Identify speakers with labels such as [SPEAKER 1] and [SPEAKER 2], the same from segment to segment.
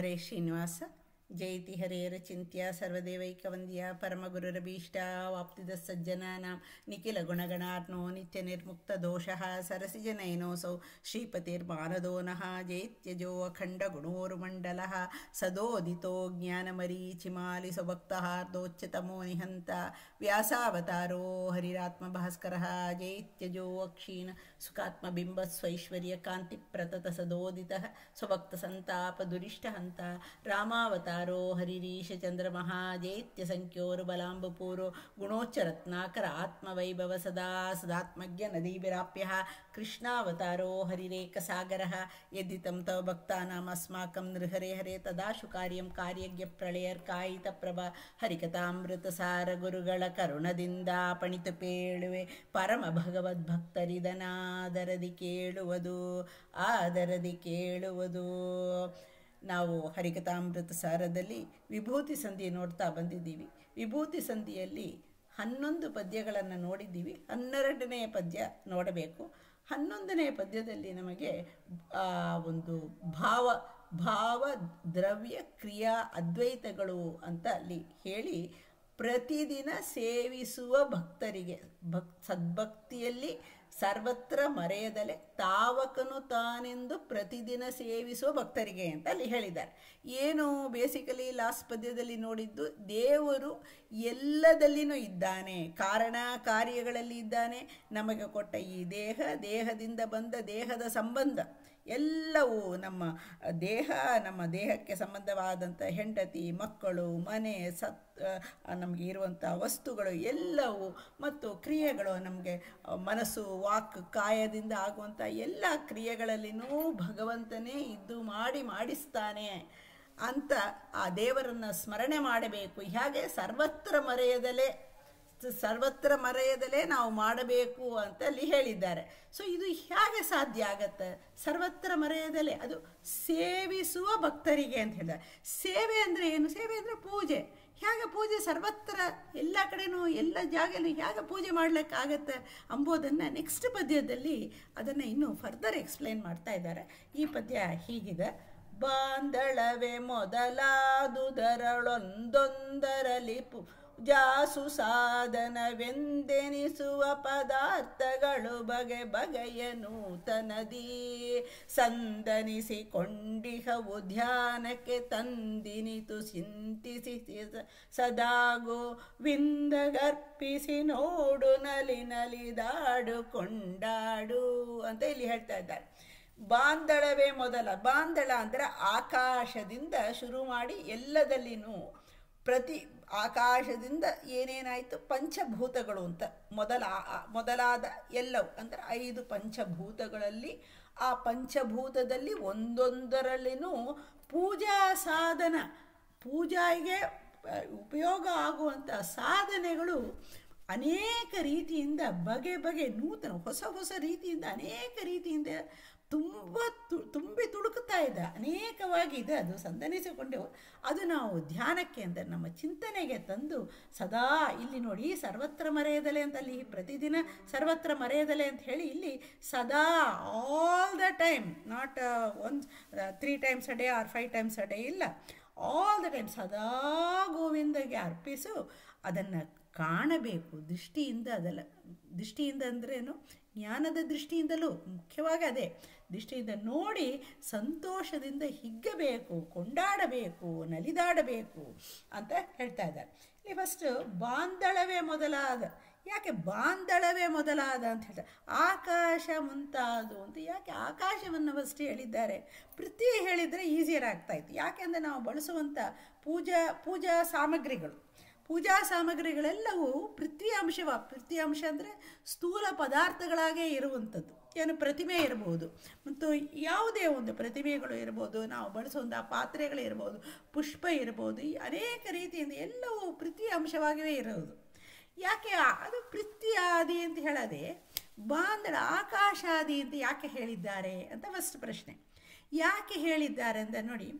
[SPEAKER 1] Hare Srinivasa. जयति हरेरचिन्त्या सर्वदेवैकवन्द्या परमगुरुरभीष्टा वाप्तिदः सज्जनानां निखिलगुणगणार्णो नित्यनिर्मुक्तदोषः सरसिजनयनोऽसौ श्रीपतिर्मानदो नः जयत्यजो अखण्डगुणोरुमण्डलः सदोदितो ज्ञानमरीचिमालिसुभक्तहार्दोच्चतमो निहन्ता व्यासावतारो हरिरात्मभास्करः जयत्यजो अक्षीण सुखात्मबिम्बस्वैश्वर्यकान्तिप्रततसदोदितः स्वभक्तसन्तापदुरिष्टहन्ता रामावतार ಚಂದ್ರ ಸಂಖ್ಯೋರು ಬಲಾಂಬಪೂರು ಗುಣೋಚ್ಚ ಗುಣೋಚ್ಚರತ್ನಾಕರ ಆತ್ಮವೈಭವ ಸದಾ ಸದಾತ್ಮಜ್ಞ ನದೀಭಿರಾಪ್ಯ ಕೃಷ್ಣಾವತಾರೋ ಸಾಗರ ಯದಿ ತಂ ತವ ಅಸ್ಮಾಕಂ ನೃಹರೆ ಹರೆ ತದಾಶು ಕಾರ್ಯಂ ಕಾರ್ಯಜ್ಞ ಪ್ರಳಯರ್ ಕಾಯಿತ ಪ್ರಭ ಹರಿಕಥಾಮೃತ ಸಾರ ಗುರುಗಳ ಕರುಣದಿಂದ ಪಣಿತ ಪೇಳುವೆ ಪರಮ ಭಕ್ತರಿದನಾದರದಿ ಕೇಳುವುದು ಆದರದಿ ಕೇಳುವುದು ನಾವು ಹರಿಕಥಾಮೃತ ಸಾರದಲ್ಲಿ ವಿಭೂತಿ ಸಂಧಿ ನೋಡ್ತಾ ಬಂದಿದ್ದೀವಿ ವಿಭೂತಿ ಸಂಧಿಯಲ್ಲಿ ಹನ್ನೊಂದು ಪದ್ಯಗಳನ್ನು ನೋಡಿದ್ದೀವಿ ಹನ್ನೆರಡನೇ ಪದ್ಯ ನೋಡಬೇಕು ಹನ್ನೊಂದನೇ ಪದ್ಯದಲ್ಲಿ ನಮಗೆ ಆ ಒಂದು ಭಾವ ಭಾವ ದ್ರವ್ಯ ಕ್ರಿಯಾ ಅದ್ವೈತಗಳು ಅಂತ ಅಲ್ಲಿ ಹೇಳಿ ಪ್ರತಿದಿನ ಸೇವಿಸುವ ಭಕ್ತರಿಗೆ ಭಕ್ ಸದ್ಭಕ್ತಿಯಲ್ಲಿ ಸರ್ವತ್ರ ಮರೆಯದಲೆ ತಾವಕನು ತಾನೆಂದು ಪ್ರತಿದಿನ ಸೇವಿಸುವ ಭಕ್ತರಿಗೆ ಅಂತ ಅಲ್ಲಿ ಹೇಳಿದ್ದಾರೆ ಏನು ಬೇಸಿಕಲಿ ಲಾಸ್ಟ್ ಪದ್ಯದಲ್ಲಿ ನೋಡಿದ್ದು ದೇವರು ಎಲ್ಲದಲ್ಲಿನೂ ಇದ್ದಾನೆ ಕಾರಣ ಕಾರ್ಯಗಳಲ್ಲಿ ಇದ್ದಾನೆ ನಮಗೆ ಕೊಟ್ಟ ಈ ದೇಹ ದೇಹದಿಂದ ಬಂದ ದೇಹದ ಸಂಬಂಧ ಎಲ್ಲವೂ ನಮ್ಮ ದೇಹ ನಮ್ಮ ದೇಹಕ್ಕೆ ಸಂಬಂಧವಾದಂಥ ಹೆಂಡತಿ ಮಕ್ಕಳು ಮನೆ ಸತ್ ನಮಗೆ ಇರುವಂಥ ವಸ್ತುಗಳು ಎಲ್ಲವೂ ಮತ್ತು ಕ್ರಿಯೆಗಳು ನಮಗೆ ಮನಸ್ಸು ವಾಕ್ ಕಾಯದಿಂದ ಆಗುವಂಥ ಎಲ್ಲ ಕ್ರಿಯೆಗಳಲ್ಲಿನೂ ಭಗವಂತನೇ ಇದ್ದು ಮಾಡಿ ಮಾಡಿಸ್ತಾನೆ ಅಂತ ಆ ದೇವರನ್ನು ಸ್ಮರಣೆ ಮಾಡಬೇಕು ಹೀಗೆ ಸರ್ವತ್ರ ಮರೆಯದಲೇ ಸರ್ವತ್ರ ಮರೆಯದಲ್ಲೇ ನಾವು ಮಾಡಬೇಕು ಅಂತ ಅಲ್ಲಿ ಹೇಳಿದ್ದಾರೆ ಸೊ ಇದು ಹೇಗೆ ಸಾಧ್ಯ ಆಗತ್ತೆ ಸರ್ವತ್ರ ಮರೆಯದಲ್ಲೇ ಅದು ಸೇವಿಸುವ ಭಕ್ತರಿಗೆ ಅಂತ ಹೇಳಿದ್ದಾರೆ ಸೇವೆ ಅಂದರೆ ಏನು ಸೇವೆ ಅಂದರೆ ಪೂಜೆ ಹೇಗೆ ಪೂಜೆ ಸರ್ವತ್ರ ಎಲ್ಲ ಕಡೆನೂ ಎಲ್ಲ ಜಾಗಲ್ಲೂ ಹೇಗೆ ಪೂಜೆ ಮಾಡಲಿಕ್ಕಾಗತ್ತೆ ಅಂಬೋದನ್ನು ನೆಕ್ಸ್ಟ್ ಪದ್ಯದಲ್ಲಿ ಅದನ್ನು ಇನ್ನೂ ಫರ್ದರ್ ಎಕ್ಸ್ಪ್ಲೇನ್ ಮಾಡ್ತಾ ಇದ್ದಾರೆ ಈ ಪದ್ಯ ಹೀಗಿದೆ ಬಾಂಧಳವೇ ಮೊದಲಾದುದರಳೊಂದೊಂದರಲಿ ಪು ಜಾಸು ಸಾಧನವೆಂದೆನಿಸುವ ಪದಾರ್ಥಗಳು ಬಗೆ ಬಗೆಯ ನೂತನದಿ ಸಂದನಿಸಿಕೊಂಡಿಹವು ಧ್ಯಾನಕ್ಕೆ ತಂದಿನಿತು ಚಿಂತಿಸಿ ಸದಾಗೋ ವಿಂದಗರ್ಪಿಸಿ ನೋಡು ನಲಿ ನಲಿದಾಡು ಕೊಂಡಾಡು ಅಂತ ಇಲ್ಲಿ ಹೇಳ್ತಾ ಇದ್ದಾರೆ ಬಾಂದಳವೇ ಮೊದಲ ಬಾಂದಳ ಅಂದರೆ ಆಕಾಶದಿಂದ ಶುರು ಮಾಡಿ ಎಲ್ಲದಲ್ಲಿನೂ ಪ್ರತಿ ಆಕಾಶದಿಂದ ಏನೇನಾಯಿತು ಪಂಚಭೂತಗಳು ಅಂತ ಮೊದಲ ಮೊದಲಾದ ಎಲ್ಲವು ಅಂದರೆ ಐದು ಪಂಚಭೂತಗಳಲ್ಲಿ ಆ ಪಂಚಭೂತದಲ್ಲಿ ಒಂದೊಂದರಲ್ಲಿನೂ ಪೂಜಾ ಸಾಧನ ಪೂಜಾಗೆ ಉಪಯೋಗ ಆಗುವಂಥ ಸಾಧನೆಗಳು ಅನೇಕ ರೀತಿಯಿಂದ ಬಗೆ ಬಗೆ ನೂತನ ಹೊಸ ಹೊಸ ರೀತಿಯಿಂದ ಅನೇಕ ರೀತಿಯಿಂದ ತುಂಬ ತು ತುಂಬಿ ತುಳುಕುತ್ತಾ ಇದೆ ಅನೇಕವಾಗಿ ಇದೆ ಅದು ಸಂದನಿಸಿಕೊಂಡು ಅದು ನಾವು ಧ್ಯಾನಕ್ಕೆ ಅಂದರೆ ನಮ್ಮ ಚಿಂತನೆಗೆ ತಂದು ಸದಾ ಇಲ್ಲಿ ನೋಡಿ ಸರ್ವತ್ರ ಮರೆಯದಲೆ ಅಂತಲ್ಲಿ ಪ್ರತಿದಿನ ಸರ್ವತ್ರ ಮರೆಯದಲೆ ಅಂತ ಹೇಳಿ ಇಲ್ಲಿ ಸದಾ ಆಲ್ ದ ಟೈಮ್ ನಾಟ್ ಒಂದು three times a day or five times a day ಇಲ್ಲ ಆಲ್ ದ ಟೈಮ್ ಸದಾ ಗೋವಿಂದಗೆ ಅರ್ಪಿಸು ಅದನ್ನು ಕಾಣಬೇಕು ದೃಷ್ಟಿಯಿಂದ ಅದಲ್ಲ ದೃಷ್ಟಿಯಿಂದ ಅಂದ್ರೇನು ಜ್ಞಾನದ ದೃಷ್ಟಿಯಿಂದಲೂ ಮುಖ್ಯವಾಗಿ ಅದೇ ದೃಷ್ಟಿಯಿಂದ ನೋಡಿ ಸಂತೋಷದಿಂದ ಹಿಗ್ಗಬೇಕು ಕೊಂಡಾಡಬೇಕು ನಲಿದಾಡಬೇಕು ಅಂತ ಹೇಳ್ತಾ ಇದ್ದಾರೆ ಇಲ್ಲಿ ಫಸ್ಟು ಬಾಂದಳವೇ ಮೊದಲಾದ ಯಾಕೆ ಬಾಂದಳವೇ ಮೊದಲಾದ ಅಂತ ಹೇಳ್ತಾರೆ ಆಕಾಶ ಮುಂತಾದು ಅಂತ ಯಾಕೆ ಆಕಾಶವನ್ನು ಫಸ್ಟ್ ಹೇಳಿದ್ದಾರೆ ಪೃಥ್ವಿ ಹೇಳಿದರೆ ಈಸಿಯರ್ ಆಗ್ತಾಯಿತ್ತು ಯಾಕೆಂದರೆ ನಾವು ಬಳಸುವಂಥ ಪೂಜಾ ಪೂಜಾ ಸಾಮಗ್ರಿಗಳು ಪೂಜಾ ಸಾಮಗ್ರಿಗಳೆಲ್ಲವೂ ಪ್ರತಿ ಅಂಶ ಅಂದರೆ ಸ್ಥೂಲ ಪದಾರ್ಥಗಳಾಗೇ ಇರುವಂಥದ್ದು ಏನು ಪ್ರತಿಮೆ ಇರ್ಬೋದು ಮತ್ತು ಯಾವುದೇ ಒಂದು ಪ್ರತಿಮೆಗಳು ಇರ್ಬೋದು ನಾವು ಬಳಸುವಂಥ ಪಾತ್ರೆಗಳಿರ್ಬೋದು ಪುಷ್ಪ ಇರ್ಬೋದು ಅನೇಕ ರೀತಿಯಿಂದ ಎಲ್ಲವೂ ಪೃಥ್ವಿ ಅಂಶವಾಗಿಯೇ ಇರೋದು ಯಾಕೆ ಅದು ಪೃಥ್ವಿಯಾದಿ ಅಂತ ಹೇಳದೆ ಬಾಂಧಳ ಆಕಾಶಾದಿ ಅಂತ ಯಾಕೆ ಹೇಳಿದ್ದಾರೆ ಅಂತ ಫಸ್ಟ್ ಪ್ರಶ್ನೆ ಯಾಕೆ ಹೇಳಿದ್ದಾರೆ ಅಂತ ನೋಡಿ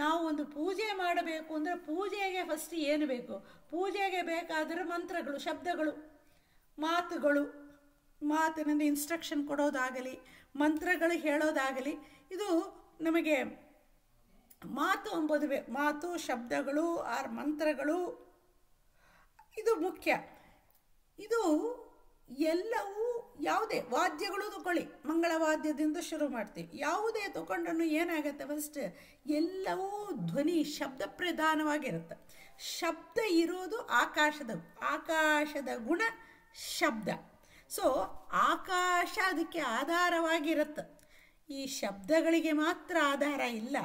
[SPEAKER 1] ನಾವು ಒಂದು ಪೂಜೆ ಮಾಡಬೇಕು ಅಂದರೆ ಪೂಜೆಗೆ ಫಸ್ಟ್ ಏನು ಬೇಕು ಪೂಜೆಗೆ ಬೇಕಾದರೆ ಮಂತ್ರಗಳು ಶಬ್ದಗಳು ಮಾತುಗಳು ಮಾತಿನಿಂದ ಇನ್ಸ್ಟ್ರಕ್ಷನ್ ಕೊಡೋದಾಗಲಿ ಮಂತ್ರಗಳು ಹೇಳೋದಾಗಲಿ ಇದು ನಮಗೆ ಮಾತು ಅಂಬೋದು ಮಾತು ಶಬ್ದಗಳು ಆರ್ ಮಂತ್ರಗಳು ಇದು ಮುಖ್ಯ ಇದು ಎಲ್ಲವೂ ಯಾವುದೇ ವಾದ್ಯಗಳು ತಗೊಳ್ಳಿ ವಾದ್ಯದಿಂದ ಶುರು ಮಾಡ್ತೀವಿ ಯಾವುದೇ ತಗೊಂಡ್ರೂ ಏನಾಗುತ್ತೆ ಫಸ್ಟ್ ಎಲ್ಲವೂ ಧ್ವನಿ ಶಬ್ದ ಪ್ರಧಾನವಾಗಿರುತ್ತೆ ಶಬ್ದ ಇರೋದು ಆಕಾಶದ ಆಕಾಶದ ಗುಣ ಶಬ್ದ ಸೊ ಆಕಾಶ ಅದಕ್ಕೆ ಆಧಾರವಾಗಿರುತ್ತೆ ಈ ಶಬ್ದಗಳಿಗೆ ಮಾತ್ರ ಆಧಾರ ಇಲ್ಲ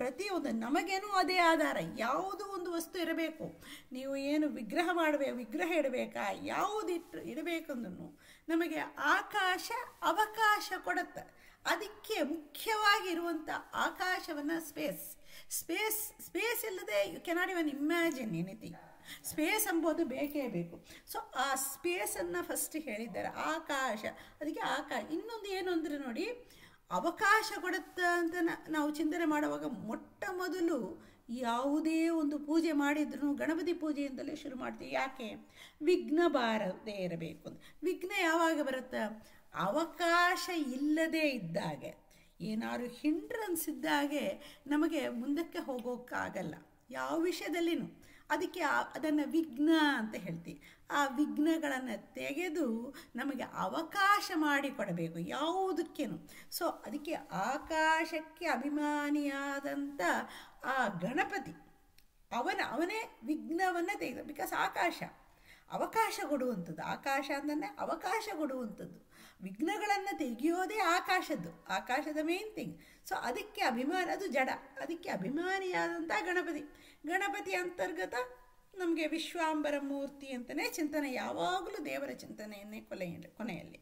[SPEAKER 1] ಪ್ರತಿಯೊಂದು ನಮಗೇನು ಅದೇ ಆಧಾರ ಯಾವುದು ಒಂದು ವಸ್ತು ಇರಬೇಕು ನೀವು ಏನು ವಿಗ್ರಹ ಮಾಡಬೇಕು ವಿಗ್ರಹ ಇಡಬೇಕಾ ಯಾವುದಿಟ್ಟು ಇಡಬೇಕಂದ್ರೂ ನಮಗೆ ಆಕಾಶ ಅವಕಾಶ ಕೊಡುತ್ತೆ ಅದಕ್ಕೆ ಮುಖ್ಯವಾಗಿರುವಂಥ ಆಕಾಶವನ್ನು ಸ್ಪೇಸ್ ಸ್ಪೇಸ್ ಸ್ಪೇಸ್ ಇಲ್ಲದೆ you cannot even imagine anything space ಎಂಬುದು ಬೇಕೇ ಬೇಕು ಸೊ ಆ ಸ್ಪೇಸನ್ನು ಫಸ್ಟ್ ಹೇಳಿದ್ದಾರೆ ಆಕಾಶ ಅದಕ್ಕೆ ಆಕಾಶ ಇನ್ನೊಂದು ಏನು ಅಂದರೆ ನೋಡಿ ಅವಕಾಶ ಕೊಡುತ್ತ ಅಂತ ನಾವು ಚಿಂತನೆ ಮಾಡುವಾಗ ಮೊಟ್ಟ ಮೊದಲು ಯಾವುದೇ ಒಂದು ಪೂಜೆ ಮಾಡಿದ್ರೂ ಗಣಪತಿ ಪೂಜೆಯಿಂದಲೇ ಶುರು ಮಾಡ್ತೀವಿ ಯಾಕೆ ವಿಘ್ನ ಬಾರದೇ ಇರಬೇಕು ಅಂತ ವಿಘ್ನ ಯಾವಾಗ ಬರುತ್ತೆ ಅವಕಾಶ ಇಲ್ಲದೇ ಇದ್ದಾಗೆ ಏನಾದ್ರು ಹಿಂಡ್ರನ್ಸ್ ಇದ್ದಾಗೆ ನಮಗೆ ಮುಂದಕ್ಕೆ ಹೋಗೋಕ್ಕಾಗಲ್ಲ ಯಾವ ವಿಷಯದಲ್ಲಿನೂ ಅದಕ್ಕೆ ಅದನ್ನು ವಿಘ್ನ ಅಂತ ಹೇಳ್ತೀವಿ ಆ ವಿಘ್ನಗಳನ್ನು ತೆಗೆದು ನಮಗೆ ಅವಕಾಶ ಮಾಡಿಕೊಡಬೇಕು ಯಾವುದಕ್ಕೇನು ಸೊ ಅದಕ್ಕೆ ಆಕಾಶಕ್ಕೆ ಅಭಿಮಾನಿಯಾದಂಥ ಆ ಗಣಪತಿ ಅವನ ಅವನೇ ವಿಘ್ನವನ್ನು ತೆಗೆದ ಬಿಕಾಸ್ ಆಕಾಶ ಅವಕಾಶ ಕೊಡುವಂಥದ್ದು ಆಕಾಶ ಅವಕಾಶ ಕೊಡುವಂಥದ್ದು ವಿಘ್ನಗಳನ್ನು ತೆಗೆಯೋದೇ ಆಕಾಶದ್ದು ಆಕಾಶದ ಮೇನ್ ಥಿಂಗ್ ಸೊ ಅದಕ್ಕೆ ಅಭಿಮಾನ ಅದು ಜಡ ಅದಕ್ಕೆ ಅಭಿಮಾನಿಯಾದಂಥ ಗಣಪತಿ ಗಣಪತಿ ಅಂತರ್ಗತ ನಮಗೆ ವಿಶ್ವಾಂಬರ ಮೂರ್ತಿ ಅಂತಲೇ ಚಿಂತನೆ ಯಾವಾಗಲೂ ದೇವರ ಚಿಂತನೆಯನ್ನೇ ಕೊನೆಯ ಕೊನೆಯಲ್ಲಿ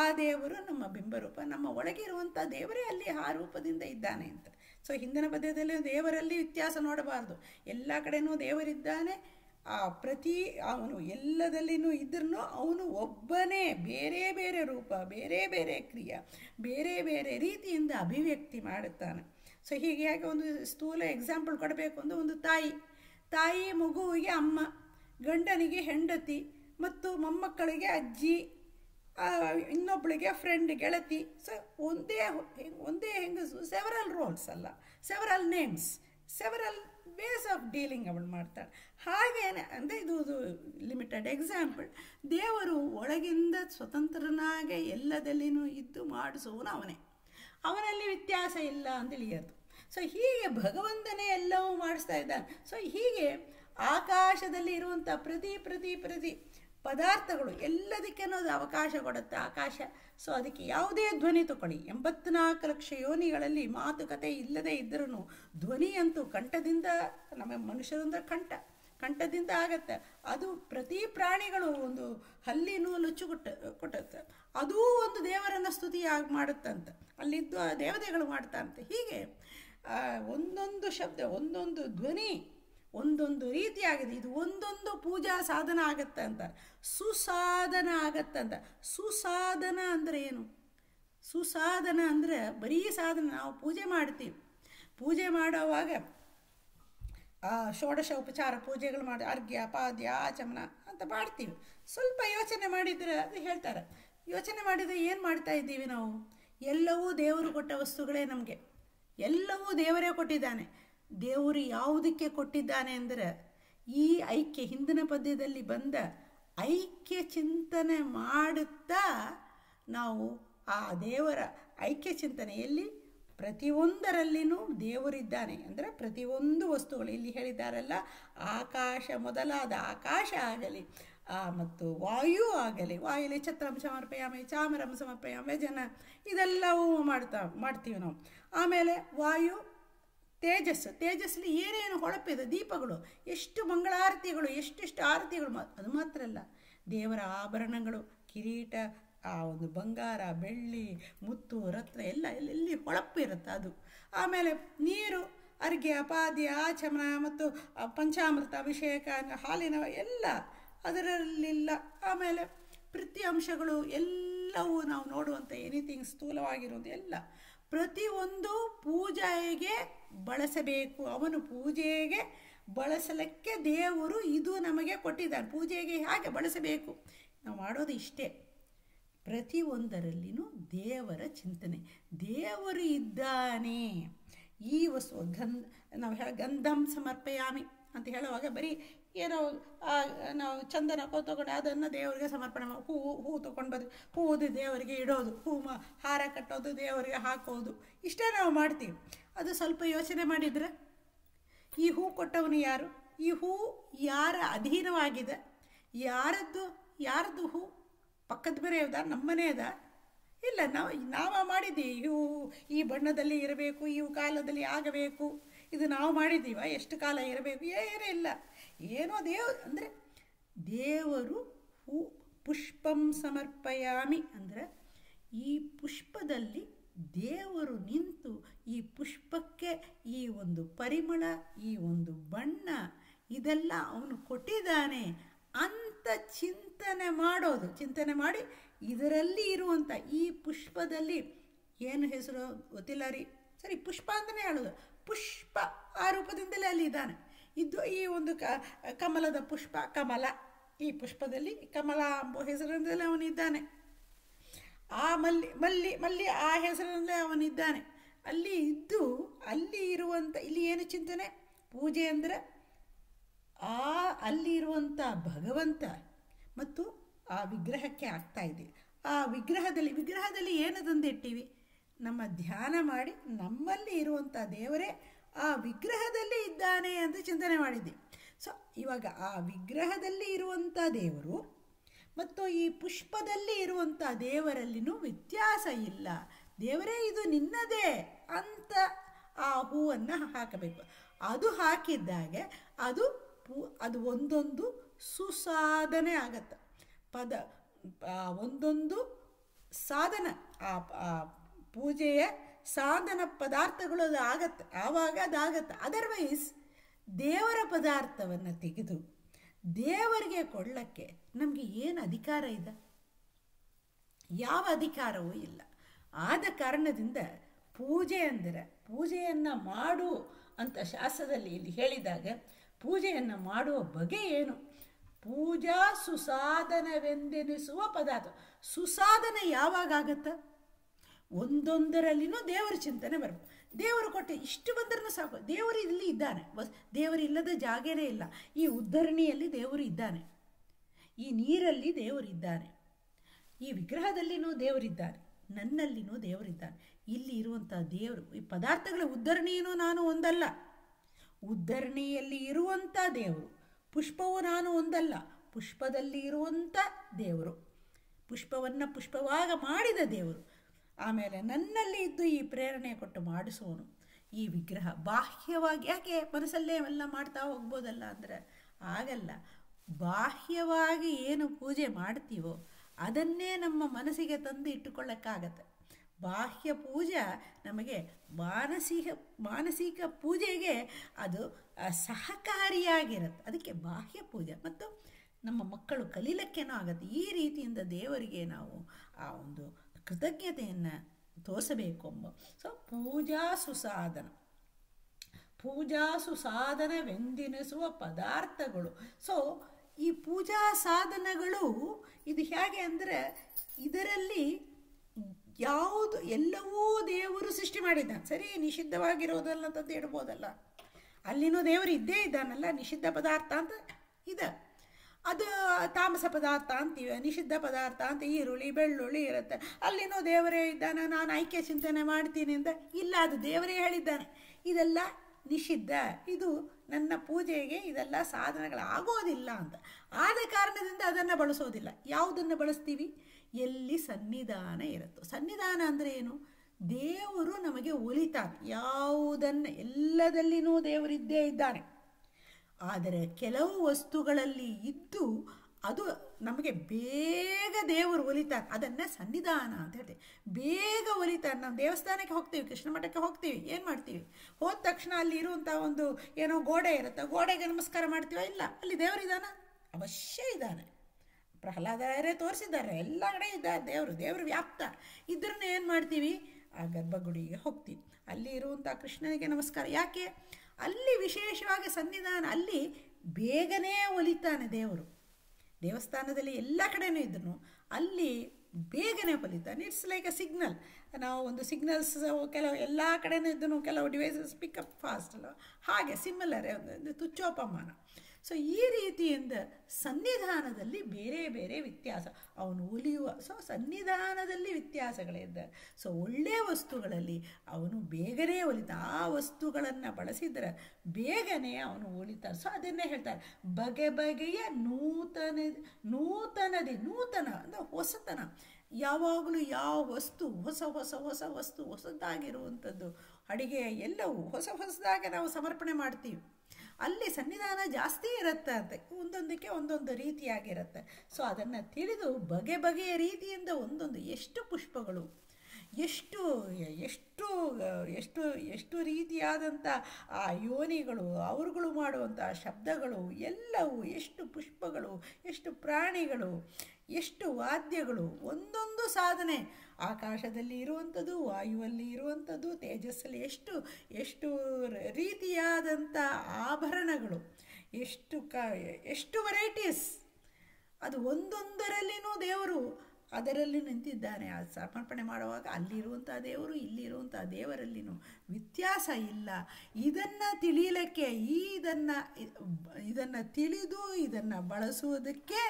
[SPEAKER 1] ಆ ದೇವರು ನಮ್ಮ ಬಿಂಬರೂಪ ನಮ್ಮ ಒಳಗಿರುವಂಥ ದೇವರೇ ಅಲ್ಲಿ ಆ ರೂಪದಿಂದ ಇದ್ದಾನೆ ಅಂತ ಸೊ ಹಿಂದಿನ ಪದ್ಯದಲ್ಲಿ ದೇವರಲ್ಲಿ ವ್ಯತ್ಯಾಸ ನೋಡಬಾರ್ದು ಎಲ್ಲ ಕಡೆಯೂ ದೇವರಿದ್ದಾನೆ ಆ ಪ್ರತಿ ಅವನು ಎಲ್ಲದಲ್ಲಿನೂ ಇದ್ರೂ ಅವನು ಒಬ್ಬನೇ ಬೇರೆ ಬೇರೆ ರೂಪ ಬೇರೆ ಬೇರೆ ಕ್ರಿಯೆ ಬೇರೆ ಬೇರೆ ರೀತಿಯಿಂದ ಅಭಿವ್ಯಕ್ತಿ ಮಾಡುತ್ತಾನೆ ಸೊ ಹೇಗೆ ಒಂದು ಸ್ಥೂಲ ಎಕ್ಸಾಂಪಲ್ ಕೊಡಬೇಕು ಅಂದರೆ ಒಂದು ತಾಯಿ ತಾಯಿ ಮಗುವಿಗೆ ಅಮ್ಮ ಗಂಡನಿಗೆ ಹೆಂಡತಿ ಮತ್ತು ಮೊಮ್ಮಕ್ಕಳಿಗೆ ಅಜ್ಜಿ ಇನ್ನೊಬ್ಬಳಿಗೆ ಫ್ರೆಂಡ್ ಗೆಳತಿ ಸೊ ಒಂದೇ ಒಂದೇ ಹೆಂಗಸು ಸೆವರಲ್ ರೋಲ್ಸ್ ಅಲ್ಲ several names several ways of dealing ಅವಳು ಮಾಡ್ತಾಳೆ ಹಾಗೇನೆ ಅಂದರೆ ಇದು ಲಿಮಿಟೆಡ್ ಎಕ್ಸಾಂಪಲ್ ದೇವರು ಒಳಗಿಂದ ಸ್ವತಂತ್ರನಾಗೆ ಎಲ್ಲದಲ್ಲಿನೂ ಇದ್ದು ಮಾಡಿಸುವನು ಅವನೇ ಅವನಲ್ಲಿ ವ್ಯತ್ಯಾಸ ಇಲ್ಲ ತಿಳಿಯೋದು ಸೊ ಹೀಗೆ ಭಗವಂತನೇ ಎಲ್ಲವೂ ಮಾಡಿಸ್ತಾ ಇದ್ದಾನೆ ಸೊ ಹೀಗೆ ಆಕಾಶದಲ್ಲಿ ಇರುವಂಥ ಪ್ರತಿ ಪ್ರತಿ ಪ್ರತಿ ಪದಾರ್ಥಗಳು ಎಲ್ಲದಕ್ಕೇನೋ ಅದು ಅವಕಾಶ ಕೊಡುತ್ತೆ ಆಕಾಶ ಸೊ ಅದಕ್ಕೆ ಯಾವುದೇ ಧ್ವನಿ ತಗೊಳ್ಳಿ ಎಂಬತ್ನಾಲ್ಕು ಲಕ್ಷ ಯೋನಿಗಳಲ್ಲಿ ಮಾತುಕತೆ ಇಲ್ಲದೆ ಇದ್ದರೂ ಧ್ವನಿಯಂತೂ ಕಂಠದಿಂದ ನಮ್ಮ ಮನುಷ್ಯರಂದ್ರೆ ಕಂಠ ಕಂಠದಿಂದ ಆಗತ್ತೆ ಅದು ಪ್ರತಿ ಪ್ರಾಣಿಗಳು ಒಂದು ಹಲ್ಲಿನೂ ಕೊಟ್ಟ ಕೊಟ್ಟತ್ತೆ ಅದೂ ಒಂದು ದೇವರನ್ನು ಸ್ತುತಿ ಆಗಿ ಮಾಡುತ್ತಂತೆ ಅಲ್ಲಿದ್ದು ಆ ದೇವತೆಗಳು ಮಾಡ್ತಾರಂತೆ ಹೀಗೆ ಒಂದೊಂದು ಶಬ್ದ ಒಂದೊಂದು ಧ್ವನಿ ಒಂದೊಂದು ರೀತಿಯಾಗಿದೆ ಇದು ಒಂದೊಂದು ಪೂಜಾ ಸಾಧನ ಆಗತ್ತೆ ಅಂತ ಸುಸಾಧನ ಅಂತ ಸುಸಾಧನ ಅಂದರೆ ಏನು ಸುಸಾಧನ ಅಂದರೆ ಬರೀ ಸಾಧನ ನಾವು ಪೂಜೆ ಮಾಡ್ತೀವಿ ಪೂಜೆ ಮಾಡೋವಾಗ ಆ ಷೋಡಶ ಉಪಚಾರ ಪೂಜೆಗಳು ಮಾಡಿ ಅರ್ಘ್ಯ ಪಾದ್ಯ ಆಚಮನ ಅಂತ ಮಾಡ್ತೀವಿ ಸ್ವಲ್ಪ ಯೋಚನೆ ಮಾಡಿದರೆ ಅದು ಹೇಳ್ತಾರೆ ಯೋಚನೆ ಮಾಡಿದರೆ ಏನು ಮಾಡ್ತಾ ಇದ್ದೀವಿ ನಾವು ಎಲ್ಲವೂ ದೇವರು ಕೊಟ್ಟ ವಸ್ತುಗಳೇ ನಮಗೆ ಎಲ್ಲವೂ ದೇವರೇ ಕೊಟ್ಟಿದ್ದಾನೆ ದೇವರು ಯಾವುದಕ್ಕೆ ಕೊಟ್ಟಿದ್ದಾನೆ ಅಂದರೆ ಈ ಐಕ್ಯ ಹಿಂದಿನ ಪದ್ಯದಲ್ಲಿ ಬಂದ ಐಕ್ಯ ಚಿಂತನೆ ಮಾಡುತ್ತಾ ನಾವು ಆ ದೇವರ ಐಕ್ಯ ಚಿಂತನೆಯಲ್ಲಿ ಪ್ರತಿಯೊಂದರಲ್ಲಿನೂ ದೇವರಿದ್ದಾನೆ ಅಂದರೆ ಪ್ರತಿಯೊಂದು ವಸ್ತುಗಳು ಇಲ್ಲಿ ಹೇಳಿದ್ದಾರಲ್ಲ ಆಕಾಶ ಮೊದಲಾದ ಆಕಾಶ ಆಗಲಿ ಮತ್ತು ವಾಯು ಆಗಲಿ ವಾಯುಲಿ ಛತ್ರಂ ಸಮರ್ಪಯಾಮಿ ಚಾಮರಂ ಸಮರ್ಪಯಾಮೆ ಜನ ಇದೆಲ್ಲವೂ ಮಾಡ್ತಾ ಮಾಡ್ತೀವಿ ನಾವು ಆಮೇಲೆ ವಾಯು ತೇಜಸ್ಸು ತೇಜಸ್ಸಲ್ಲಿ ಏನೇನು ಹೊಳಪಿದೆ ದೀಪಗಳು ಎಷ್ಟು ಮಂಗಳಾರತಿಗಳು ಎಷ್ಟೆಷ್ಟು ಆರತಿಗಳು ಅದು ಮಾತ್ರ ಅಲ್ಲ ದೇವರ ಆಭರಣಗಳು ಕಿರೀಟ ಆ ಒಂದು ಬಂಗಾರ ಬೆಳ್ಳಿ ಮುತ್ತು ರತ್ನ ಎಲ್ಲ ಎಲ್ಲೆಲ್ಲಿ ಹೊಳಪು ಇರುತ್ತೆ ಅದು ಆಮೇಲೆ ನೀರು ಅರ್ಗೆ ಅಪಾದಿ ಆಚಮನ ಮತ್ತು ಪಂಚಾಮೃತ ಅಭಿಷೇಕ ಹಾಲಿನ ಎಲ್ಲ ಅದರಲ್ಲಿಲ್ಲ ಆಮೇಲೆ ಪ್ರತಿ ಅಂಶಗಳು ಎಲ್ಲವೂ ನಾವು ನೋಡುವಂಥ ಎನಿಥಿಂಗ್ ಸ್ಥೂಲವಾಗಿರುವುದು ಎಲ್ಲ ಪ್ರತಿಯೊಂದು ಪೂಜೆಗೆ ಬಳಸಬೇಕು ಅವನು ಪೂಜೆಗೆ ಬಳಸಲಿಕ್ಕೆ ದೇವರು ಇದು ನಮಗೆ ಕೊಟ್ಟಿದ್ದಾನೆ ಪೂಜೆಗೆ ಹೇಗೆ ಬಳಸಬೇಕು ನಾವು ಮಾಡೋದು ಇಷ್ಟೇ ಪ್ರತಿಯೊಂದರಲ್ಲಿಯೂ ದೇವರ ಚಿಂತನೆ ದೇವರು ಇದ್ದಾನೆ ಈ ವಸ್ತು ಗಂಧ ನಾವು ಹೇಳ ಗಂಧಂ ಸಮರ್ಪಯಾಮಿ ಅಂತ ಹೇಳುವಾಗ ಬರೀ ಏನೋ ನಾವು ಚಂದನ ಕೋ ತಗೊಂಡು ಅದನ್ನು ದೇವರಿಗೆ ಸಮರ್ಪಣೆ ಮಾಡಿ ಹೂ ಹೂ ತೊಗೊಂಡು ಬಂದು ಹೂವುದು ದೇವರಿಗೆ ಇಡೋದು ಹೂ ಹಾರ ಕಟ್ಟೋದು ದೇವರಿಗೆ ಹಾಕೋದು ಇಷ್ಟೇ ನಾವು ಮಾಡ್ತೀವಿ ಅದು ಸ್ವಲ್ಪ ಯೋಚನೆ ಮಾಡಿದರೆ ಈ ಹೂ ಕೊಟ್ಟವನು ಯಾರು ಈ ಹೂ ಯಾರ ಅಧೀನವಾಗಿದೆ ಯಾರದ್ದು ಯಾರದ್ದು ಹೂ ಪಕ್ಕದ ಬೇರೆ ಹೌದಾ ನಮ್ಮನೆ ಅದ ಇಲ್ಲ ನಾವು ನಾವು ಮಾಡಿದ್ದೀವಿ ಇವು ಈ ಬಣ್ಣದಲ್ಲಿ ಇರಬೇಕು ಇವು ಕಾಲದಲ್ಲಿ ಆಗಬೇಕು ಇದು ನಾವು ಮಾಡಿದ್ದೀವ ಎಷ್ಟು ಕಾಲ ಇರಬೇಕು ಏನೂ ಇಲ್ಲ ಏನೋ ದೇವ್ ಅಂದರೆ ದೇವರು ಹೂ ಪುಷ್ಪಂ ಸಮರ್ಪಯಾಮಿ ಅಂದರೆ ಈ ಪುಷ್ಪದಲ್ಲಿ ದೇವರು ನಿಂತು ಈ ಪುಷ್ಪಕ್ಕೆ ಈ ಒಂದು ಪರಿಮಳ ಈ ಒಂದು ಬಣ್ಣ ಇದೆಲ್ಲ ಅವನು ಕೊಟ್ಟಿದ್ದಾನೆ ಅಂತ ಅಂತ ಚಿಂತನೆ ಮಾಡೋದು ಚಿಂತನೆ ಮಾಡಿ ಇದರಲ್ಲಿ ಇರುವಂಥ ಈ ಪುಷ್ಪದಲ್ಲಿ ಏನು ಹೆಸರು ಗೊತ್ತಿಲ್ಲ ರೀ ಸರಿ ಪುಷ್ಪ ಅಂತಲೇ ಹೇಳೋದು ಪುಷ್ಪ ಆ ರೂಪದಿಂದಲೇ ಅಲ್ಲಿ ಇದ್ದಾನೆ ಇದ್ದು ಈ ಒಂದು ಕ ಕಮಲದ ಪುಷ್ಪ ಕಮಲ ಈ ಪುಷ್ಪದಲ್ಲಿ ಕಮಲ ಎಂಬ ಹೆಸರಿನಿಂದಲೇ ಅವನಿದ್ದಾನೆ ಆ ಮಲ್ಲಿ ಮಲ್ಲಿ ಮಲ್ಲಿ ಆ ಹೆಸರಿನಲ್ಲೇ ಅವನಿದ್ದಾನೆ ಅಲ್ಲಿ ಇದ್ದು ಅಲ್ಲಿ ಇರುವಂಥ ಇಲ್ಲಿ ಏನು ಚಿಂತನೆ ಪೂಜೆ ಅಂದರೆ ಆ ಅಲ್ಲಿರುವಂಥ ಭಗವಂತ ಮತ್ತು ಆ ವಿಗ್ರಹಕ್ಕೆ ಆಗ್ತಾ ಇದೆ ಆ ವಿಗ್ರಹದಲ್ಲಿ ವಿಗ್ರಹದಲ್ಲಿ ಏನು ಇಟ್ಟಿವಿ ನಮ್ಮ ಧ್ಯಾನ ಮಾಡಿ ನಮ್ಮಲ್ಲಿ ಇರುವಂಥ ದೇವರೇ ಆ ವಿಗ್ರಹದಲ್ಲಿ ಇದ್ದಾನೆ ಅಂತ ಚಿಂತನೆ ಮಾಡಿದ್ದೆ ಸೊ ಇವಾಗ ಆ ವಿಗ್ರಹದಲ್ಲಿ ಇರುವಂಥ ದೇವರು ಮತ್ತು ಈ ಪುಷ್ಪದಲ್ಲಿ ಇರುವಂಥ ದೇವರಲ್ಲಿನೂ ವ್ಯತ್ಯಾಸ ಇಲ್ಲ ದೇವರೇ ಇದು ನಿನ್ನದೇ ಅಂತ ಆ ಹೂವನ್ನು ಹಾಕಬೇಕು ಅದು ಹಾಕಿದ್ದಾಗೆ ಅದು ಪೂ ಅದು ಒಂದೊಂದು ಸುಸಾಧನೆ ಆಗತ್ತೆ ಪದ ಒಂದೊಂದು ಸಾಧನ ಆ ಪೂಜೆಯ ಸಾಧನ ಪದಾರ್ಥಗಳು ಅದು ಆಗತ್ತೆ ಆವಾಗ ಆಗತ್ತೆ ಅದರ್ವೈಸ್ ದೇವರ ಪದಾರ್ಥವನ್ನು ತೆಗೆದು ದೇವರಿಗೆ ಕೊಡಲಿಕ್ಕೆ ನಮಗೆ ಏನು ಅಧಿಕಾರ ಇದೆ ಯಾವ ಅಧಿಕಾರವೂ ಇಲ್ಲ ಆದ ಕಾರಣದಿಂದ ಪೂಜೆ ಅಂದರೆ ಪೂಜೆಯನ್ನು ಮಾಡು ಅಂತ ಶಾಸ್ತ್ರದಲ್ಲಿ ಇಲ್ಲಿ ಹೇಳಿದಾಗ ಪೂಜೆಯನ್ನು ಮಾಡುವ ಬಗೆ ಏನು ಪೂಜಾ ಸುಸಾಧನವೆಂದೆನಿಸುವ ಪದಾರ್ಥ ಸುಸಾಧನ ಯಾವಾಗ ಒಂದೊಂದರಲ್ಲಿನೂ ದೇವರ ಚಿಂತನೆ ಬರಬೇಕು ದೇವರು ಕೊಟ್ಟೆ ಇಷ್ಟು ಬಂದ್ರೂ ಸಾಕು ದೇವರು ಇಲ್ಲಿ ಇದ್ದಾನೆ ಬಸ್ ದೇವರಿಲ್ಲದ ಜಾಗೇನೇ ಇಲ್ಲ ಈ ಉದ್ಧರಣಿಯಲ್ಲಿ ದೇವರು ಇದ್ದಾನೆ ಈ ನೀರಲ್ಲಿ ದೇವರಿದ್ದಾನೆ ಈ ವಿಗ್ರಹದಲ್ಲಿನೂ ದೇವರಿದ್ದಾನೆ ನನ್ನಲ್ಲಿನೂ ದೇವರಿದ್ದಾನೆ ಇಲ್ಲಿ ಇರುವಂಥ ದೇವರು ಈ ಪದಾರ್ಥಗಳ ಉದ್ಧರಣೆಯೂ ನಾನು ಒಂದಲ್ಲ ಉದ್ಧರಣಿಯಲ್ಲಿ ಇರುವಂಥ ದೇವರು ಪುಷ್ಪವು ನಾನು ಒಂದಲ್ಲ ಪುಷ್ಪದಲ್ಲಿ ಇರುವಂಥ ದೇವರು ಪುಷ್ಪವನ್ನು ಪುಷ್ಪವಾಗ ಮಾಡಿದ ದೇವರು ಆಮೇಲೆ ನನ್ನಲ್ಲಿ ಇದ್ದು ಈ ಪ್ರೇರಣೆ ಕೊಟ್ಟು ಮಾಡಿಸುವನು ಈ ವಿಗ್ರಹ ಬಾಹ್ಯವಾಗಿ ಯಾಕೆ ಮನಸ್ಸಲ್ಲೇ ಎಲ್ಲ ಮಾಡ್ತಾ ಹೋಗ್ಬೋದಲ್ಲ ಅಂದರೆ ಆಗಲ್ಲ ಬಾಹ್ಯವಾಗಿ ಏನು ಪೂಜೆ ಮಾಡ್ತೀವೋ ಅದನ್ನೇ ನಮ್ಮ ಮನಸ್ಸಿಗೆ ತಂದು ಇಟ್ಟುಕೊಳ್ಳೋಕ್ಕಾಗತ್ತೆ ಬಾಹ್ಯ ಪೂಜಾ ನಮಗೆ ಮಾನಸಿಕ ಮಾನಸಿಕ ಪೂಜೆಗೆ ಅದು ಸಹಕಾರಿಯಾಗಿರುತ್ತೆ ಅದಕ್ಕೆ ಬಾಹ್ಯ ಪೂಜೆ ಮತ್ತು ನಮ್ಮ ಮಕ್ಕಳು ಕಲೀಲಕ್ಕೇನೋ ಆಗುತ್ತೆ ಈ ರೀತಿಯಿಂದ ದೇವರಿಗೆ ನಾವು ಆ ಒಂದು ಕೃತಜ್ಞತೆಯನ್ನು ತೋರಿಸಬೇಕು ಎಂಬ ಸೊ ಪೂಜಾ ಸುಸಾಧನ ಪೂಜಾ ಸುಸಾಧನವೆಂದಿನಿಸುವ ಪದಾರ್ಥಗಳು ಸೊ ಈ ಪೂಜಾ ಸಾಧನಗಳು ಇದು ಹೇಗೆ ಅಂದರೆ ಇದರಲ್ಲಿ ಯಾವುದು ಎಲ್ಲವೂ ದೇವರು ಸೃಷ್ಟಿ ಮಾಡಿದ್ದಾನೆ ಸರಿ ನಿಷಿದ್ಧವಾಗಿರೋದಲ್ಲ ಅಂತ ಹೇಳ್ಬೋದಲ್ಲ ಅಲ್ಲಿನೂ ದೇವರು ಇದ್ದೇ ಇದ್ದಾನಲ್ಲ ನಿಷಿದ್ಧ ಪದಾರ್ಥ ಅಂತ ಇದೆ ಅದು ತಾಮಸ ಪದಾರ್ಥ ಅಂತೀವಿ ನಿಷಿದ್ಧ ಪದಾರ್ಥ ಅಂತ ಈರುಳ್ಳಿ ಬೆಳ್ಳುಳ್ಳಿ ಇರುತ್ತೆ ಅಲ್ಲಿನೂ ದೇವರೇ ಇದ್ದಾನೆ ನಾನು ಆಯ್ಕೆ ಚಿಂತನೆ ಮಾಡ್ತೀನಿ ಅಂತ ಇಲ್ಲ ಅದು ದೇವರೇ ಹೇಳಿದ್ದಾನೆ ಇದೆಲ್ಲ ನಿಷಿದ್ಧ ಇದು ನನ್ನ ಪೂಜೆಗೆ ಇದೆಲ್ಲ ಸಾಧನಗಳಾಗೋದಿಲ್ಲ ಅಂತ ಆದ ಕಾರಣದಿಂದ ಅದನ್ನು ಬಳಸೋದಿಲ್ಲ ಯಾವುದನ್ನು ಬಳಸ್ತೀವಿ ಎಲ್ಲಿ ಸನ್ನಿಧಾನ ಇರುತ್ತೋ ಸನ್ನಿಧಾನ ಅಂದರೆ ಏನು ದೇವರು ನಮಗೆ ಒಲಿತಾನೆ ಯಾವುದನ್ನು ಎಲ್ಲದಲ್ಲಿನೂ ದೇವರಿದ್ದೇ ಇದ್ದಾನೆ ಆದರೆ ಕೆಲವು ವಸ್ತುಗಳಲ್ಲಿ ಇದ್ದು ಅದು ನಮಗೆ ಬೇಗ ದೇವರು ಒಲಿತಾರೆ ಅದನ್ನು ಸನ್ನಿಧಾನ ಅಂತ ಹೇಳ್ತೀವಿ ಬೇಗ ಒಲಿತಾರೆ ನಾವು ದೇವಸ್ಥಾನಕ್ಕೆ ಹೋಗ್ತೀವಿ ಕೃಷ್ಣ ಮಠಕ್ಕೆ ಹೋಗ್ತೀವಿ ಏನು ಮಾಡ್ತೀವಿ ಹೋದ ತಕ್ಷಣ ಅಲ್ಲಿ ಇರುವಂಥ ಒಂದು ಏನೋ ಗೋಡೆ ಇರುತ್ತೆ ಗೋಡೆಗೆ ನಮಸ್ಕಾರ ಮಾಡ್ತೀವ ಇಲ್ಲ ಅಲ್ಲಿ ದೇವರಿದ್ದಾನ ಅವಶ್ಯ ಇದ್ದಾನೆ ಪ್ರಹ್ಲಾದರೇ ತೋರಿಸಿದ್ದಾರೆ ಎಲ್ಲ ಕಡೆ ಇದ್ದಾರೆ ದೇವರು ದೇವರು ವ್ಯಾಪ್ತ ಇದ್ರೂ ಏನು ಮಾಡ್ತೀವಿ ಆ ಗರ್ಭಗುಡಿಗೆ ಹೋಗ್ತೀವಿ ಅಲ್ಲಿ ಇರುವಂಥ ಕೃಷ್ಣನಿಗೆ ನಮಸ್ಕಾರ ಯಾಕೆ ಅಲ್ಲಿ ವಿಶೇಷವಾಗಿ ಸನ್ನಿಧಾನ ಅಲ್ಲಿ ಬೇಗನೆ ಒಲಿತಾನೆ ದೇವರು ದೇವಸ್ಥಾನದಲ್ಲಿ ಎಲ್ಲ ಕಡೆಯೂ ಇದ್ರು ಅಲ್ಲಿ ಬೇಗನೆ ಫಲಿತ ಇಟ್ಸ್ ಲೈಕ್ ಅ ಸಿಗ್ನಲ್ ನಾವು ಒಂದು ಸಿಗ್ನಲ್ಸ್ ಕೆಲವು ಎಲ್ಲ ಕಡೆಯೂ ಇದ್ದನು ಕೆಲವು ಡಿವೈಸಸ್ ಪಿಕಪ್ ಫಾಸ್ಟ್ ಅಲ್ಲ ಹಾಗೆ ಸಿಮ್ಮಲ್ಲರೇ ಒಂದು ತುಚ್ಚೋಪಮಾನ ಸೊ ಈ ರೀತಿಯಿಂದ ಸನ್ನಿಧಾನದಲ್ಲಿ ಬೇರೆ ಬೇರೆ ವ್ಯತ್ಯಾಸ ಅವನು ಒಲಿಯುವ ಸೊ ಸನ್ನಿಧಾನದಲ್ಲಿ ವ್ಯತ್ಯಾಸಗಳಿದ್ದಾರೆ ಸೊ ಒಳ್ಳೆಯ ವಸ್ತುಗಳಲ್ಲಿ ಅವನು ಬೇಗನೆ ಒಲಿತ ಆ ವಸ್ತುಗಳನ್ನು ಬಳಸಿದರೆ ಬೇಗನೆ ಅವನು ಒಲಿತಾರೆ ಸೊ ಅದನ್ನೇ ಹೇಳ್ತಾರೆ ಬಗೆ ಬಗೆಯ ನೂತನ ನೂತನದಿ ನೂತನ ಅಂದರೆ ಹೊಸತನ ಯಾವಾಗಲೂ ಯಾವ ವಸ್ತು ಹೊಸ ಹೊಸ ಹೊಸ ವಸ್ತು ಹೊಸದಾಗಿರುವಂಥದ್ದು ಅಡಿಗೆ ಎಲ್ಲವೂ ಹೊಸ ಹೊಸದಾಗಿ ನಾವು ಸಮರ್ಪಣೆ ಮಾಡ್ತೀವಿ ಅಲ್ಲಿ ಸನ್ನಿಧಾನ ಜಾಸ್ತಿ ಇರುತ್ತೆ ಅಂತ ಒಂದೊಂದಕ್ಕೆ ಒಂದೊಂದು ರೀತಿಯಾಗಿರುತ್ತೆ ಸೊ ಅದನ್ನು ತಿಳಿದು ಬಗೆ ಬಗೆಯ ರೀತಿಯಿಂದ ಒಂದೊಂದು ಎಷ್ಟು ಪುಷ್ಪಗಳು ಎಷ್ಟು ಎಷ್ಟು ಎಷ್ಟು ಎಷ್ಟು ರೀತಿಯಾದಂಥ ಆ ಯೋನಿಗಳು ಅವ್ರುಗಳು ಮಾಡುವಂಥ ಶಬ್ದಗಳು ಎಲ್ಲವೂ ಎಷ್ಟು ಪುಷ್ಪಗಳು ಎಷ್ಟು ಪ್ರಾಣಿಗಳು ಎಷ್ಟು ವಾದ್ಯಗಳು ಒಂದೊಂದು ಸಾಧನೆ ಆಕಾಶದಲ್ಲಿ ಇರುವಂಥದ್ದು ವಾಯುವಲ್ಲಿ ಇರುವಂಥದ್ದು ತೇಜಸ್ಸಲ್ಲಿ ಎಷ್ಟು ಎಷ್ಟು ರೀತಿಯಾದಂಥ ಆಭರಣಗಳು ಎಷ್ಟು ಕ ಎಷ್ಟು ವೆರೈಟೀಸ್ ಅದು ಒಂದೊಂದರಲ್ಲಿನೂ ದೇವರು ಅದರಲ್ಲಿ ನಿಂತಿದ್ದಾನೆ ಆ ಸಮರ್ಪಣೆ ಮಾಡುವಾಗ ಅಲ್ಲಿರುವಂಥ ದೇವರು ಇಲ್ಲಿರುವಂಥ ದೇವರಲ್ಲಿನೂ ವ್ಯತ್ಯಾಸ ಇಲ್ಲ ಇದನ್ನು ತಿಳಿಯಲಿಕ್ಕೆ ಈ ಇದನ್ನು ಇದನ್ನು ತಿಳಿದು ಇದನ್ನು ಬಳಸುವುದಕ್ಕೆ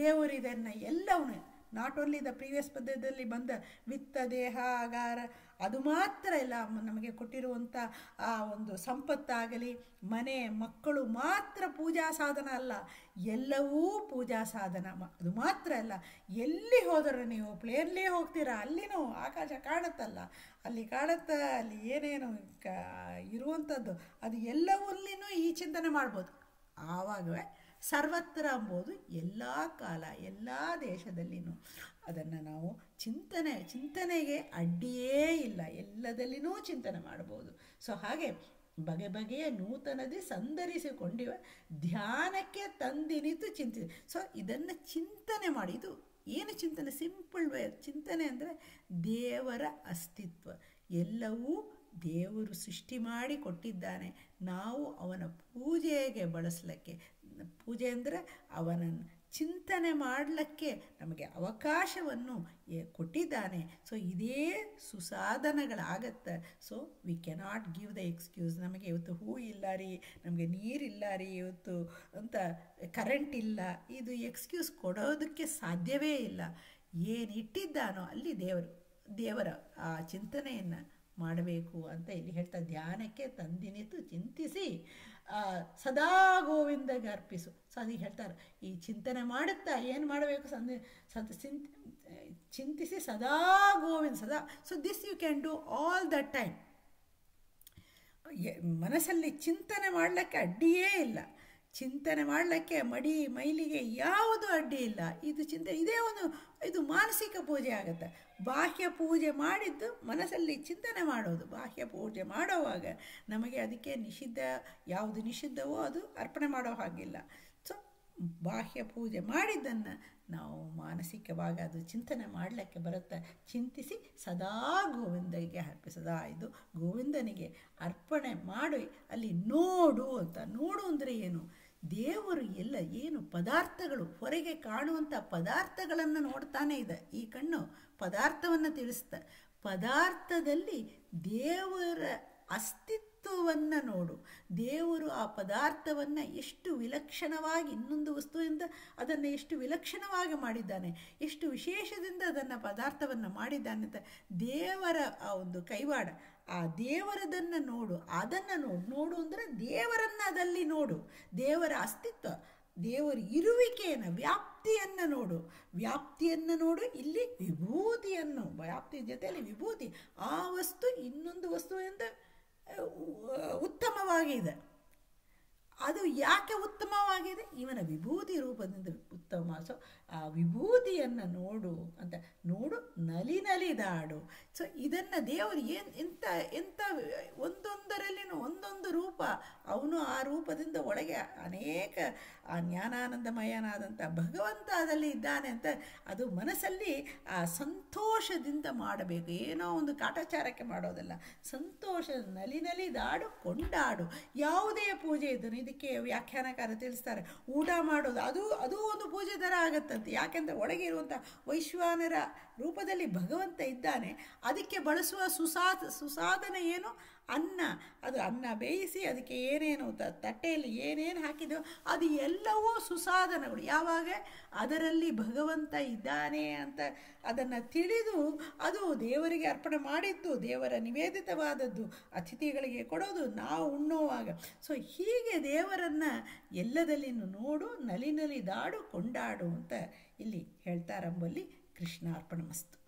[SPEAKER 1] ದೇವರು ಇದನ್ನು ಎಲ್ಲವನ್ನೂ ನಾಟ್ ಓನ್ಲಿ ದ ಪ್ರೀವಿಯಸ್ ಪದ್ಯದಲ್ಲಿ ಬಂದ ವಿತ್ತ ದೇಹ ಆಗಾರ ಅದು ಮಾತ್ರ ಇಲ್ಲ ನಮಗೆ ಕೊಟ್ಟಿರುವಂಥ ಆ ಒಂದು ಸಂಪತ್ತಾಗಲಿ ಮನೆ ಮಕ್ಕಳು ಮಾತ್ರ ಪೂಜಾ ಸಾಧನ ಅಲ್ಲ ಎಲ್ಲವೂ ಪೂಜಾ ಸಾಧನ ಅದು ಮಾತ್ರ ಅಲ್ಲ ಎಲ್ಲಿ ಹೋದರೂ ನೀವು ಪ್ಲೇನ್ಲೇ ಹೋಗ್ತೀರಾ ಅಲ್ಲಿನೂ ಆಕಾಶ ಕಾಣುತ್ತಲ್ಲ ಅಲ್ಲಿ ಕಾಣುತ್ತ ಅಲ್ಲಿ ಏನೇನು ಕ ಇರುವಂಥದ್ದು ಅದು ಎಲ್ಲವಲ್ಲಿನೂ ಈ ಚಿಂತನೆ ಮಾಡ್ಬೋದು ಆವಾಗವೇ ಸರ್ವತ್ರ ಅಂಬೋದು ಎಲ್ಲ ಕಾಲ ಎಲ್ಲ ದೇಶದಲ್ಲಿನೂ ಅದನ್ನು ನಾವು ಚಿಂತನೆ ಚಿಂತನೆಗೆ ಅಡ್ಡಿಯೇ ಇಲ್ಲ ಎಲ್ಲದಲ್ಲಿನೂ ಚಿಂತನೆ ಮಾಡಬಹುದು ಸೊ ಹಾಗೆ ಬಗೆ ಬಗೆಯ ನೂತನದೇ ಸಂದರಿಸಿಕೊಂಡಿವೆ ಧ್ಯಾನಕ್ಕೆ ತಂದಿನಿತು ಚಿಂತಿ ಸೊ ಇದನ್ನು ಚಿಂತನೆ ಮಾಡಿ ಇದು ಏನು ಚಿಂತನೆ ಸಿಂಪಲ್ ವೇ ಚಿಂತನೆ ಅಂದರೆ ದೇವರ ಅಸ್ತಿತ್ವ ಎಲ್ಲವೂ ದೇವರು ಸೃಷ್ಟಿ ಮಾಡಿ ಕೊಟ್ಟಿದ್ದಾನೆ ನಾವು ಅವನ ಪೂಜೆಗೆ ಬಳಸಲಿಕ್ಕೆ ಪೂಜೆ ಅಂದರೆ ಅವನನ್ನು ಚಿಂತನೆ ಮಾಡಲಿಕ್ಕೆ ನಮಗೆ ಅವಕಾಶವನ್ನು ಕೊಟ್ಟಿದ್ದಾನೆ ಸೊ ಇದೇ ಸುಸಾಧನಗಳಾಗತ್ತೆ so we cannot give the excuse ನಮಗೆ ಇವತ್ತು ಹೂ ಇಲ್ಲ ರೀ ನಮಗೆ ನೀರಿಲ್ಲ ರೀ ಇವತ್ತು ಅಂತ ಕರೆಂಟ್ ಇಲ್ಲ ಇದು ಎಕ್ಸ್ಕ್ಯೂಸ್ ಕೊಡೋದಕ್ಕೆ ಸಾಧ್ಯವೇ ಇಲ್ಲ ಏನು ಇಟ್ಟಿದ್ದಾನೋ ಅಲ್ಲಿ ದೇವರು ದೇವರ ಆ ಚಿಂತನೆಯನ್ನು ಮಾಡಬೇಕು ಅಂತ ಇಲ್ಲಿ ಹೇಳ್ತಾ ಧ್ಯಾನಕ್ಕೆ ತಂದಿನಿತು ಚಿಂತಿಸಿ ಸದಾ ಗೋವಿಂದಗೆ ಅರ್ಪಿಸು ಸ್ವಾಮಿ ಹೇಳ್ತಾರೆ ಈ ಚಿಂತನೆ ಮಾಡುತ್ತಾ ಏನು ಮಾಡಬೇಕು ಸಂದ ಸದ ಚಿಂತಿಸಿ ಸದಾ ಗೋವಿಂದ ಸದಾ so this you can do all the time ಮನಸ್ಸಲ್ಲಿ ಚಿಂತನೆ ಮಾಡಲಿಕ್ಕೆ ಅಡ್ಡಿಯೇ ಇಲ್ಲ ಚಿಂತನೆ ಮಾಡಲಿಕ್ಕೆ ಮಡಿ ಮೈಲಿಗೆ ಯಾವುದು ಅಡ್ಡಿ ಇಲ್ಲ ಇದು ಚಿಂತೆ ಇದೇ ಒಂದು ಇದು ಮಾನಸಿಕ ಪೂಜೆ ಆಗುತ್ತೆ ಬಾಹ್ಯ ಪೂಜೆ ಮಾಡಿದ್ದು ಮನಸ್ಸಲ್ಲಿ ಚಿಂತನೆ ಮಾಡೋದು ಬಾಹ್ಯ ಪೂಜೆ ಮಾಡುವಾಗ ನಮಗೆ ಅದಕ್ಕೆ ನಿಷಿದ್ಧ ಯಾವುದು ನಿಷಿದ್ಧವೋ ಅದು ಅರ್ಪಣೆ ಮಾಡೋ ಹಾಗಿಲ್ಲ ಬಾಹ್ಯ ಪೂಜೆ ಮಾಡಿದ್ದನ್ನು ನಾವು ಮಾನಸಿಕವಾಗಿ ಅದು ಚಿಂತನೆ ಮಾಡಲಿಕ್ಕೆ ಬರುತ್ತೆ ಚಿಂತಿಸಿ ಸದಾ ಗೋವಿಂದನಿಗೆ ಅರ್ಪಿ ಇದು ಗೋವಿಂದನಿಗೆ ಅರ್ಪಣೆ ಮಾಡಿ ಅಲ್ಲಿ ನೋಡು ಅಂತ ನೋಡು ಅಂದರೆ ಏನು ದೇವರು ಎಲ್ಲ ಏನು ಪದಾರ್ಥಗಳು ಹೊರಗೆ ಕಾಣುವಂಥ ಪದಾರ್ಥಗಳನ್ನು ನೋಡ್ತಾನೆ ಇದೆ ಈ ಕಣ್ಣು ಪದಾರ್ಥವನ್ನು ತಿಳಿಸ್ತ ಪದಾರ್ಥದಲ್ಲಿ ದೇವರ ಅಸ್ತಿತ್ವ ವಸ್ತುವನ್ನು ನೋಡು ದೇವರು ಆ ಪದಾರ್ಥವನ್ನು ಎಷ್ಟು ವಿಲಕ್ಷಣವಾಗಿ ಇನ್ನೊಂದು ವಸ್ತುವಿಂದ ಅದನ್ನು ಎಷ್ಟು ವಿಲಕ್ಷಣವಾಗಿ ಮಾಡಿದ್ದಾನೆ ಎಷ್ಟು ವಿಶೇಷದಿಂದ ಅದನ್ನು ಪದಾರ್ಥವನ್ನು ಮಾಡಿದ್ದಾನೆ ಅಂತ ದೇವರ ಆ ಒಂದು ಕೈವಾಡ ಆ ದೇವರದನ್ನು ನೋಡು ಅದನ್ನು ನೋಡು ನೋಡು ಅಂದರೆ ದೇವರನ್ನು ಅದಲ್ಲಿ ನೋಡು ದೇವರ ಅಸ್ತಿತ್ವ ದೇವರ ಇರುವಿಕೆಯನ್ನು ವ್ಯಾಪ್ತಿಯನ್ನು ನೋಡು ವ್ಯಾಪ್ತಿಯನ್ನು ನೋಡು ಇಲ್ಲಿ ವಿಭೂತಿಯನ್ನು ವ್ಯಾಪ್ತಿಯ ಜೊತೆಯಲ್ಲಿ ವಿಭೂತಿ ಆ ವಸ್ತು ಇನ್ನೊಂದು ವಸ್ತುವಿಂದ ಉತ್ತಮವಾಗಿದೆ ಅದು ಯಾಕೆ ಉತ್ತಮವಾಗಿದೆ ಇವನ ವಿಭೂತಿ ರೂಪದಿಂದ ಉತ್ತಮ ಸೊ ಆ ವಿಭೂತಿಯನ್ನು ನೋಡು ಅಂತ ನೋಡು ನಲಿ ದಾಡು ಸೊ ಇದನ್ನು ದೇವರು ಏನು ಎಂಥ ಎಂಥ ಒಂದೊಂದರಲ್ಲಿನೂ ಒಂದೊಂದು ರೂಪ ಅವನು ಆ ರೂಪದಿಂದ ಒಳಗೆ ಅನೇಕ ಆ ಜ್ಞಾನಾನಂದಮಯನಾದಂಥ ಭಗವಂತ ಅದರಲ್ಲಿ ಇದ್ದಾನೆ ಅಂತ ಅದು ಮನಸ್ಸಲ್ಲಿ ಆ ಸಂತೋಷದಿಂದ ಮಾಡಬೇಕು ಏನೋ ಒಂದು ಕಾಟಾಚಾರಕ್ಕೆ ಮಾಡೋದಲ್ಲ ಸಂತೋಷ ನಲಿ ನಲಿದಾಡು ಕೊಂಡಾಡು ಯಾವುದೇ ಪೂಜೆ ಇದ್ದನು ಇದಕ್ಕೆ ವ್ಯಾಖ್ಯಾನಕಾರ ತಿಳಿಸ್ತಾರೆ ಊಟ ಮಾಡೋದು ಅದು ಅದು ಒಂದು ಪೂಜೆ ಥರ ಆಗತ್ತಂತೆ ಯಾಕೆಂದರೆ ಒಳಗೆ ಇರುವಂಥ ವೈಶ್ವಾನರ ರೂಪದಲ್ಲಿ ಭಗವಂತ ಇದ್ದಾನೆ ಅದಕ್ಕೆ ಬಳಸುವ ಸುಸಾ ಸುಸಾಧನ ಏನು ಅನ್ನ ಅದು ಅನ್ನ ಬೇಯಿಸಿ ಅದಕ್ಕೆ ಏನೇನು ತಟ್ಟೆಯಲ್ಲಿ ಏನೇನು ಹಾಕಿದ್ದು ಅದು ಎಲ್ಲವೂ ಸುಸಾಧನಗಳು ಯಾವಾಗ ಅದರಲ್ಲಿ ಭಗವಂತ ಇದ್ದಾನೆ ಅಂತ ಅದನ್ನು ತಿಳಿದು ಅದು ದೇವರಿಗೆ ಅರ್ಪಣೆ ಮಾಡಿದ್ದು ದೇವರ ನಿವೇದಿತವಾದದ್ದು ಅತಿಥಿಗಳಿಗೆ ಕೊಡೋದು ನಾವು ಉಣ್ಣೋವಾಗ ಸೊ ಹೀಗೆ ದೇವರನ್ನು ಎಲ್ಲದಲ್ಲಿ ನೋಡು ನಲಿನಲಿ ದಾಡು ಕೊಂಡಾಡು ಅಂತ ಇಲ್ಲಿ ಹೇಳ್ತಾರಂಬಲ್ಲಿ ಕೃಷ್ಣಾರ್ಪಣ ಮಸ್ತು